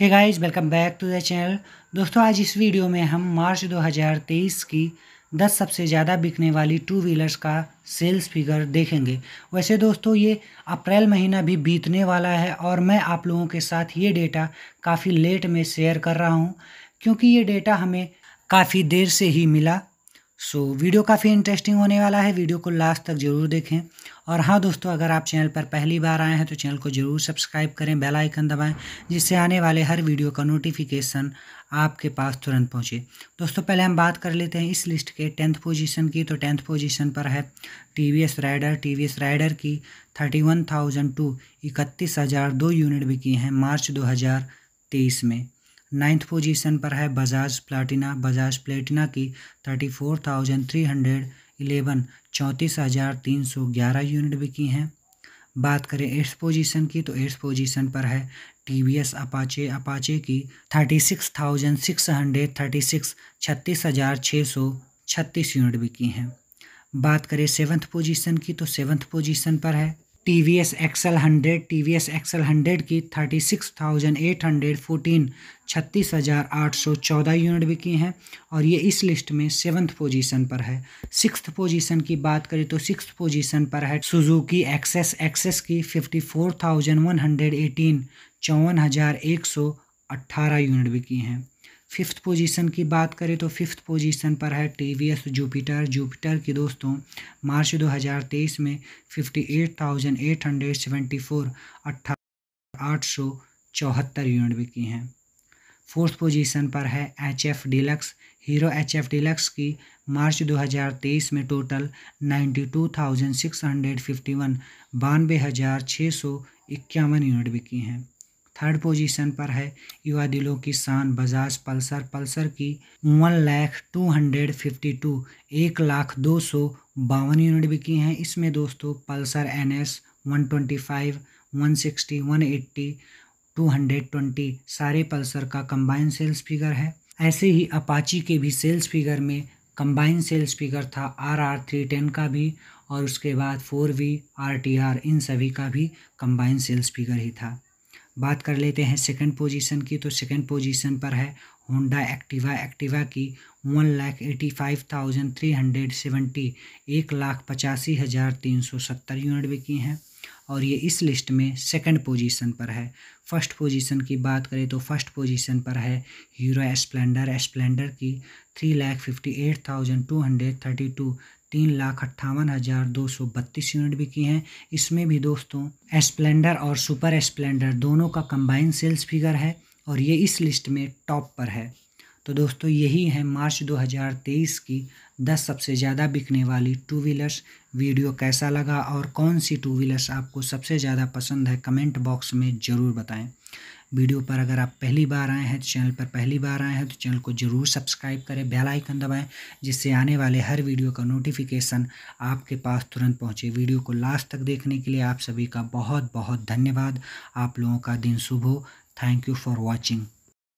hey guys welcome back to the channel दोस्तों आज इस वीडियो में हम मार्च 2023 की 10 सबसे ज़्यादा बिकने वाली टू व्हीलर्स का सेल्स फिगर देखेंगे वैसे दोस्तों ये अप्रैल महीना भी बीतने वाला है और मैं आप लोगों के साथ ये डेटा काफ़ी लेट में शेयर कर रहा हूँ क्योंकि ये डेटा हमें काफ़ी देर से ही मिला सो वीडियो काफ़ी इंटरेस्टिंग होने वाला है वीडियो को लास्ट तक ज़रूर देखें और हाँ दोस्तों अगर आप चैनल पर पहली बार आए हैं तो चैनल को ज़रूर सब्सक्राइब करें बेल आइकन दबाएं जिससे आने वाले हर वीडियो का नोटिफिकेशन आपके पास तुरंत पहुंचे दोस्तों पहले हम बात कर लेते हैं इस लिस्ट के टेंथ पोजीशन की तो टेंथ पोजीशन पर है टीवीएस राइडर टीवीएस राइडर की थर्टी वन थाउजेंड टू इकतीस हज़ार दो यूनिट बिकी हैं मार्च दो हज़ार तेईस में नाइन्थ पोजीशन पर है बजाज प्लाटिना बजाज प्लेटिना की thirty four thousand three hundred eleven चौंतीस हज़ार तीन सौ ग्यारह यूनिट बिकी हैं बात करें एट्स पोजीशन की तो एट्स पोजीशन पर है टी एस अपाचे अपाचे की thirty six thousand six hundred thirty six छत्तीस हज़ार छः सौ छत्तीस यूनिट बिकी हैं बात करें सेवन्थ पोजीशन की तो सेवन्थ पोजीशन पर है T V S XL hundred T V S XL hundred की thirty six thousand eight hundred fourteen छत्तीस हज़ार आठ सौ चौदह यूनिट बिकी हैं और ये इस लिस्ट में सेवन्थ पोजीशन पर है सिक्स पोजीशन की बात करें तो सिक्स पोजीशन पर है सुजुकी एक्सेस एक्सेस की fifty four thousand one hundred eighteen चौवन हज़ार एक सौ अट्ठारह यूनिट बिकी हैं फिफ्थ पोजीशन की बात करें तो फिफ्थ पोजीशन पर है T V S Jupiter Jupiter की दोस्तों मार्च 2023 में fifty eight thousand eight hundred seventy four अट्ठा आठ सौ चौहत्तर यूनिट बिकी हैं फोर्थ पोजीशन पर है H F Deluxe Hero H F Deluxe की मार्च 2023 में total ninety two thousand six hundred fifty one बानवे हज़ार छः सौ इक्यावन यूनिट बिकी हैं थर्ड पोजीशन पर है युवा दिलों की शान बजाज पल्सर पल्सर की one lakh two hundred fifty two एक लाख दो सौ बावन यूनिट बिकी हैं इसमें दोस्तों Pulsar N S one twenty five one sixty one eighty two hundred twenty सारे पल्सर का कंबाइन सेल्स फिगर है ऐसे ही अपाची के भी सेल्स फिगर में कंबाइन सेल्स फिगर था आर आर थ्री टेन का भी और उसके बाद four V R T R इन सभी का भी कंबाइन सेल्स फिगर ही था बात कर लेते हैं सेकंड पोजीशन की तो सेकंड पोजीशन पर है होंडा एक्टिवा एक्टिवा की one lakh eighty five thousand three hundred seventy एक लाख पचासी हज़ार तीन सौ सत्तर यूनिट बिकी हैं और ये इस लिस्ट में सेकंड पोजीशन पर है फर्स्ट पोजीशन की बात करें तो फर्स्ट पोजीशन पर है हीरो स्प्लेंडर स्प्लेंडर की three lakh fifty eight thousand two hundred thirty two तीन लाख अट्ठावन हज़ार दो सौ बत्तीस यूनिट भी की हैं इसमें भी दोस्तों स्प्लेंडर और सुपर स्प्लेंडर दोनों का कंबाइन सेल्स फिगर है और ये इस लिस्ट में टॉप पर है तो दोस्तों यही है मार्च 2023 की 10 सबसे ज़्यादा बिकने वाली टू व्हीलर्स वीडियो कैसा लगा और कौन सी टू व्हीलर्स आपको सबसे ज़्यादा पसंद है कमेंट बॉक्स में ज़रूर बताएं वीडियो पर अगर आप पहली बार आए हैं तो चैनल पर पहली बार आए हैं तो चैनल को ज़रूर सब्सक्राइब करें बेल आइकन दबाएं जिससे आने वाले हर वीडियो का नोटिफिकेशन आपके पास तुरंत पहुंचे वीडियो को लास्ट तक देखने के लिए आप सभी का बहुत बहुत धन्यवाद आप लोगों का दिन शुभ हो थैंक यू फॉर वॉचिंग